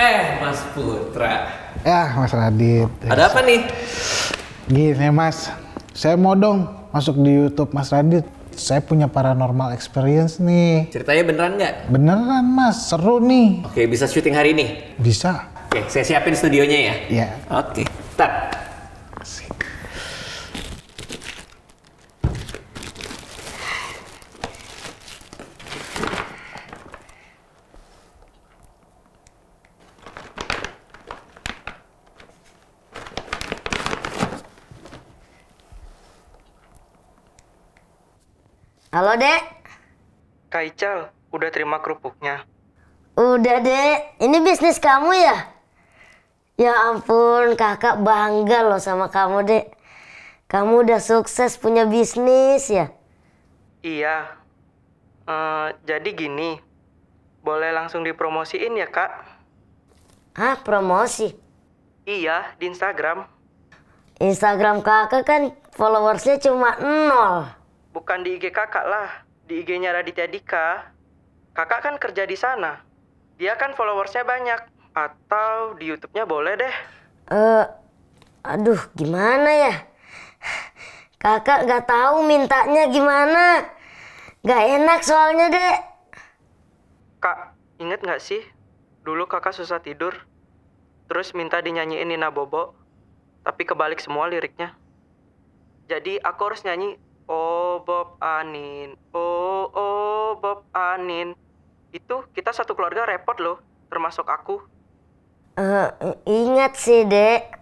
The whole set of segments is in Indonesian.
Eh, Mas Putra. Ya, Mas Radit. Ada apa nih? Gini, Mas. Saya mau dong masuk di YouTube Mas Radit. Saya punya paranormal experience nih. Ceritanya beneran nggak? Beneran, Mas. Seru nih. Oke, bisa syuting hari ini? Bisa. Oke, saya siapin studionya ya? Iya. Oke. Halo, Dek. Kak Ical, udah terima kerupuknya? Udah, Dek. Ini bisnis kamu ya? Ya ampun, kakak bangga loh sama kamu, Dek. Kamu udah sukses punya bisnis ya? Iya. Uh, jadi gini, boleh langsung dipromosiin ya, Kak? Ah promosi? Iya, di Instagram. Instagram kakak kan followersnya cuma nol. Bukan di IG kakak lah, di IG-nya Raditya Dika. Kakak kan kerja di sana. Dia kan followersnya banyak. Atau di YouTube-nya boleh deh. Eh, uh, aduh gimana ya? Kakak nggak tahu mintanya gimana. nggak enak soalnya dek. Kak, inget nggak sih? Dulu kakak susah tidur. Terus minta dinyanyiin Nina Bobo. Tapi kebalik semua liriknya. Jadi aku harus nyanyi oh Bob Anin oh oh Bob Anin itu kita satu keluarga repot loh termasuk aku uh, ingat sih dek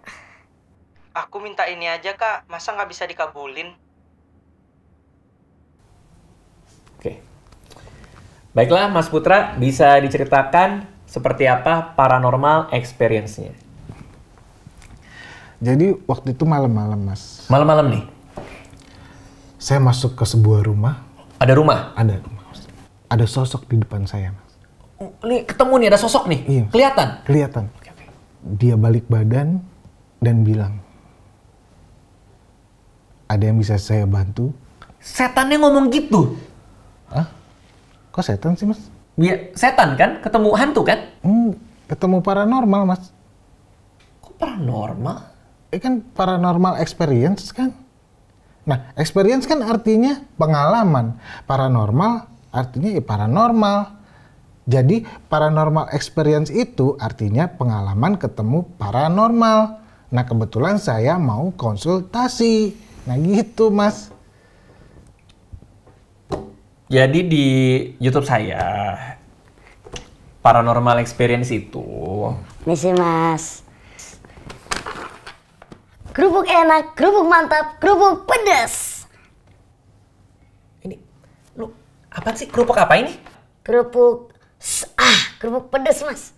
aku minta ini aja kak masa nggak bisa dikabulin oke baiklah Mas Putra bisa diceritakan seperti apa paranormal experience-nya jadi waktu itu malam-malam mas malam-malam nih saya masuk ke sebuah rumah. Ada rumah? Ada rumah. Ada sosok di depan saya, Mas. Ini ketemu nih, ada sosok nih? Iya. Kelihatan? Kelihatan. Oke, oke. Dia balik badan dan bilang, ada yang bisa saya bantu? Setannya ngomong gitu? Hah? Kok setan sih, Mas? Iya, setan kan? Ketemu hantu kan? Hmm, ketemu paranormal, Mas. Kok paranormal? Eh kan paranormal experience kan? Nah, experience kan artinya pengalaman. Paranormal artinya ya paranormal. Jadi paranormal experience itu artinya pengalaman ketemu paranormal. Nah kebetulan saya mau konsultasi. Nah gitu mas. Jadi di YouTube saya paranormal experience itu. Misi mas. Kerupuk enak, kerupuk mantap, kerupuk pedas. Ini, lu apa sih kerupuk apa ini? Kerupuk, ah, kerupuk pedas mas.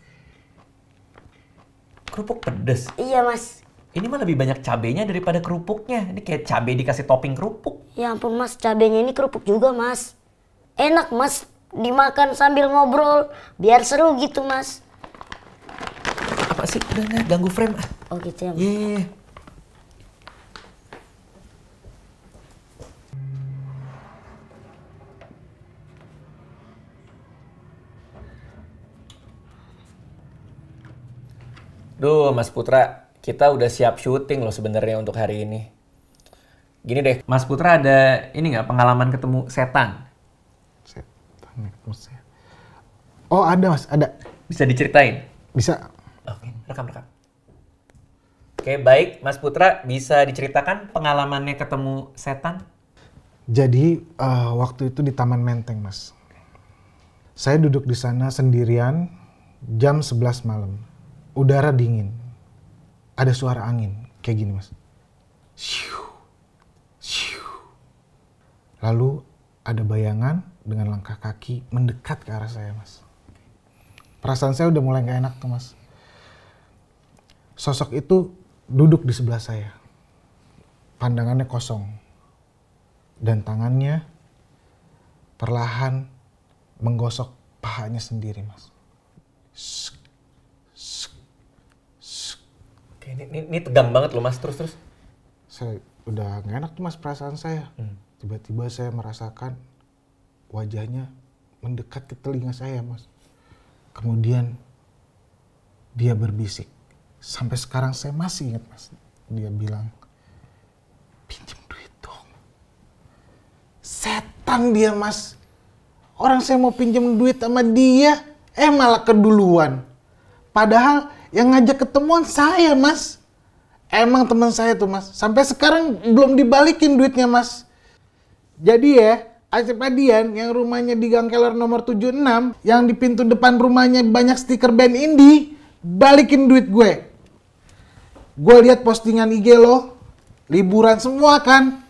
Kerupuk pedas? Iya mas. Ini mah lebih banyak cabenya daripada kerupuknya. Ini kayak cabai dikasih topping kerupuk. Ya ampun mas, cabenya ini kerupuk juga mas. Enak mas, dimakan sambil ngobrol, biar seru gitu mas. Apa sih? Udah ganggu frame. Oh gitu ya. Iya. Yeah. Iya. Duh, Mas Putra, kita udah siap syuting loh sebenarnya untuk hari ini. Gini deh, Mas Putra ada ini nggak pengalaman ketemu setan? Setan ketemu setan. Oh ada mas, ada. Bisa diceritain? Bisa. Oke, rekam rekam. Oke baik, Mas Putra bisa diceritakan pengalamannya ketemu setan? Jadi uh, waktu itu di Taman Menteng mas. Saya duduk di sana sendirian jam 11 malam udara dingin, ada suara angin kayak gini mas. Siu, siu. Lalu ada bayangan dengan langkah kaki mendekat ke arah saya mas. Perasaan saya udah mulai gak enak tuh mas. Sosok itu duduk di sebelah saya. Pandangannya kosong. Dan tangannya perlahan menggosok pahanya sendiri mas. ini, ini, ini tegang banget loh mas terus terus saya udah nggak enak tuh mas perasaan saya hmm. tiba-tiba hmm. saya merasakan wajahnya mendekat ke telinga saya mas kemudian dia berbisik sampai sekarang saya masih ingat mas dia bilang pinjam duit dong setan dia mas orang saya mau pinjam duit sama dia eh malah keduluan padahal yang ngajak ketemuan saya, Mas. Emang teman saya tuh, Mas. Sampai sekarang belum dibalikin duitnya, Mas. Jadi ya, Asep Adian yang rumahnya di Gang Keller nomor 76, yang di pintu depan rumahnya banyak stiker band indie, balikin duit gue. Gue lihat postingan IG lo, liburan semua kan.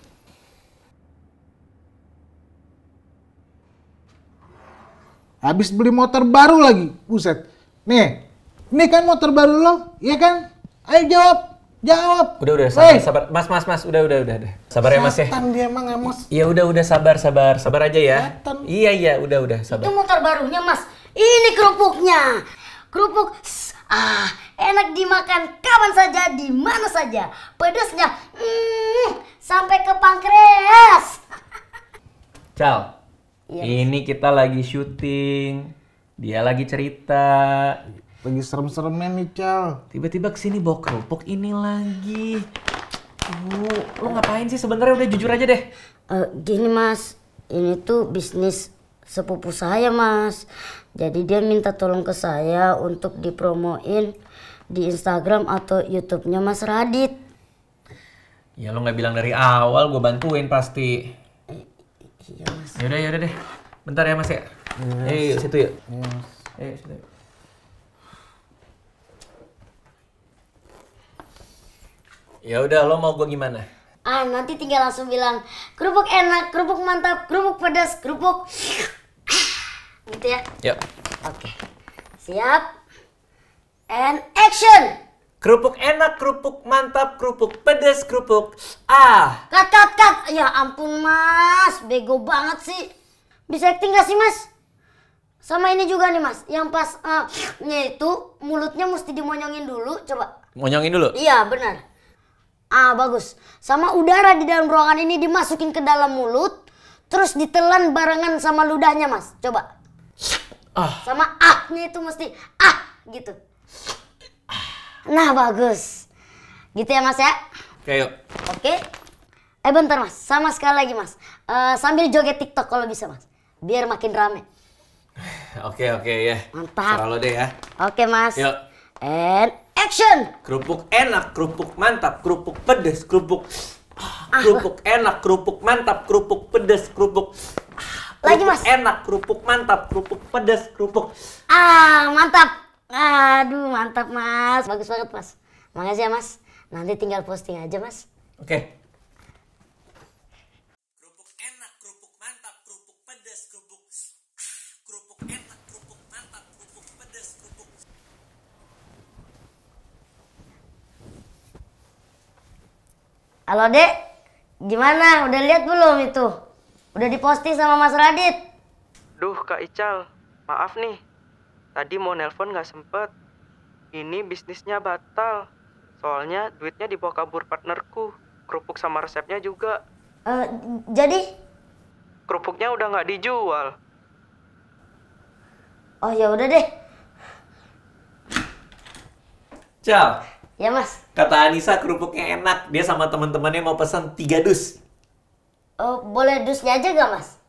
Habis beli motor baru lagi, buset. Nih, ini kan motor baru lo, iya kan? Ayo jawab. Jawab. Udah udah sabar eh. sabar. Mas mas mas udah udah udah udah. Sabar Satan ya Mas ya. Setan dia emang emos. Iya udah udah sabar sabar sabar aja ya. Satan. Iya iya udah udah sabar. Itu motor barunya Mas. Ini kerupuknya. Kerupuk ah enak dimakan kapan saja di mana saja. Pedasnya mm, sampai ke pankreas. Cal. Yes. Iya, ini kita lagi syuting. Dia lagi cerita. Lagi serem seremen nih, Cal. Tiba-tiba kesini bawa kerupuk ini lagi. Uh, lo ngapain sih sebenarnya udah jujur aja deh. Uh, gini mas, ini tuh bisnis sepupu saya mas. Jadi dia minta tolong ke saya untuk dipromoin di Instagram atau YouTube-nya Mas Radit. Ya lo nggak bilang dari awal, gue bantuin pasti. Eh, iya mas. Yaudah yaudah deh, bentar ya mas ya. Yes. Iya, eh, iya, eh situ yuk. Yes. Eh situ yuk. Ya udah, lo mau gue gimana? Ah, nanti tinggal langsung bilang kerupuk enak, kerupuk mantap, kerupuk pedas, kerupuk ah, gitu ya. Yuk. Oke. Okay. Siap. And action. Kerupuk enak, kerupuk mantap, kerupuk pedas kerupuk ah. Kat kat kat. Ya ampun mas, bego banget sih. Bisa acting gak sih mas? Sama ini juga nih mas, yang pas uh, itu mulutnya mesti dimonyongin dulu, coba. Monyongin dulu? Iya benar. Ah, bagus. Sama udara di dalam ruangan ini dimasukin ke dalam mulut, terus ditelan barengan sama ludahnya, Mas. Coba. Ah. Sama ahnya itu mesti ah gitu. Nah, bagus. Gitu ya, Mas ya? Oke, yuk. Oke. Eh, bentar, Mas. Sama sekali lagi, Mas. Uh, sambil joget TikTok kalau bisa, Mas. Biar makin rame. Oke, oke, ya. Mantap. kalau deh ya. Oke, Mas. Yuk. And Action. Kerupuk enak, kerupuk mantap, kerupuk pedes, kerupuk ah, kerupuk enak, kerupuk mantap, kerupuk pedes, kerupuk ah, lagi mas enak kerupuk mantap kerupuk pedes kerupuk ah mantap aduh mantap mas bagus banget mas makasih ya mas nanti tinggal posting aja mas oke okay. Halo dek, gimana? Udah lihat belum itu? Udah diposting sama Mas Radit? Duh Kak Ical, maaf nih. Tadi mau nelpon nggak sempet. Ini bisnisnya batal. Soalnya duitnya dibawa kabur partnerku. Kerupuk sama resepnya juga. Uh, jadi? Kerupuknya udah nggak dijual. Oh ya udah deh. Ciao. Ya mas. Kata Anissa kerupuknya enak. Dia sama teman-temannya mau pesan tiga dus. Oh, boleh dusnya aja gak mas?